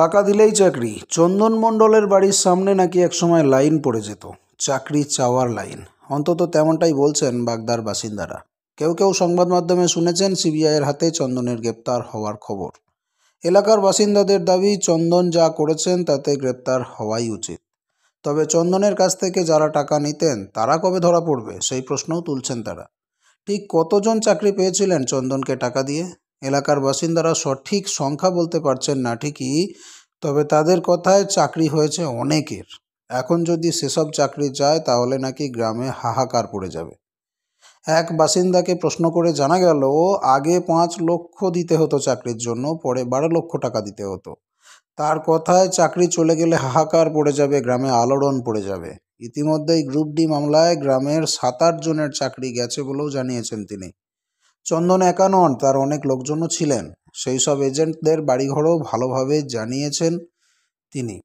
টাকা দিলেই চাকরি চন্দন মণ্ডলের বাড়ির সামনে নাকি একসময় লাইন পড়ে যেত চাকরি চাওয়ার লাইন অন্তত তেমনটাই বলছেন বাগদার বাসিন্দারা কেউ কেউ সংবাদ মাধ্যমে শুনেছেন সিবিআইয়ের হাতে চন্দনের গ্রেপ্তার হওয়ার খবর এলাকার বাসিন্দাদের দাবি চন্দন যা করেছেন তাতে গ্রেপ্তার হওয়াই উচিত তবে চন্দনের কাছ থেকে যারা টাকা নিতেন তারা কবে ধরা পড়বে সেই প্রশ্নও তুলছেন তারা ঠিক কতজন চাকরি পেয়েছিলেন চন্দনকে টাকা দিয়ে এলাকার বাসিন্দারা সঠিক সংখ্যা বলতে পারছেন না ঠিকই তবে তাদের কথায় চাকরি হয়েছে অনেকের এখন যদি সেসব চাকরি যায় তাহলে নাকি গ্রামে হাহাকার পড়ে যাবে এক বাসিন্দাকে প্রশ্ন করে জানা গেল আগে পাঁচ লক্ষ দিতে হতো চাকরির জন্য পরে বারো লক্ষ টাকা দিতে হতো তার কথায় চাকরি চলে গেলে হাহাকার পড়ে যাবে গ্রামে আলোড়ন পড়ে যাবে ইতিমধ্যেই গ্রুপ ডি মামলায় গ্রামের সাত আট জনের চাকরি গেছে বলেও জানিয়েছেন তিনি চন্দন একা নন তার অনেক লোকজনও ছিলেন সেই সব এজেন্টদের বাড়িঘরও ভালোভাবে জানিয়েছেন তিনি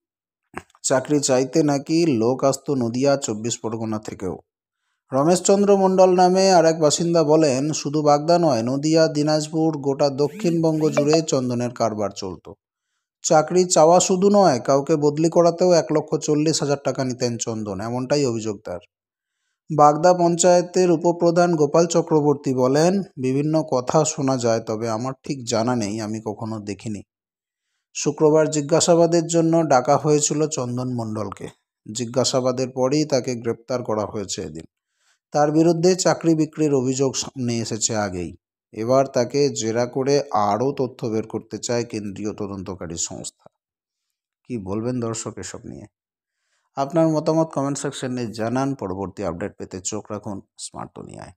চাকরি চাইতে নাকি লোক আসত নদিয়া চব্বিশ পরগনা থেকেও রমেশচন্দ্র মণ্ডল নামে আর এক বাসিন্দা বলেন শুধু বাগদা নয় নদিয়া দিনাজপুর গোটা দক্ষিণবঙ্গ জুড়ে চন্দনের কারবার চলত চাকরি চাওয়া শুধু নয় কাউকে বদলি করাতেও এক লক্ষ চল্লিশ হাজার টাকা নিতেন চন্দন এমনটাই অভিযোগ তার বাগদা পঞ্চায়েতের উপপ্রধান গোপাল চক্রবর্তী বলেন বিভিন্ন কথা শোনা যায় তবে আমার ঠিক জানা নেই আমি কখনো দেখিনি শুক্রবার জিজ্ঞাসাবাদের জন্য ডাকা হয়েছিল চন্দন মণ্ডলকে জিজ্ঞাসাবাদের পরেই তাকে গ্রেপ্তার করা হয়েছে এদিন তার বিরুদ্ধে চাকরি বিক্রির অভিযোগ সামনে এসেছে আগেই এবার তাকে জেরা করে আরও তথ্য বের করতে চায় কেন্দ্রীয় তদন্তকারী সংস্থা কি বলবেন দর্শক এসব নিয়ে আপনার মতামত কমেন্ট সেকশনে জানান পরবর্তী আপডেট পেতে চোখ রাখুন স্মার্ট দুনিয়ায়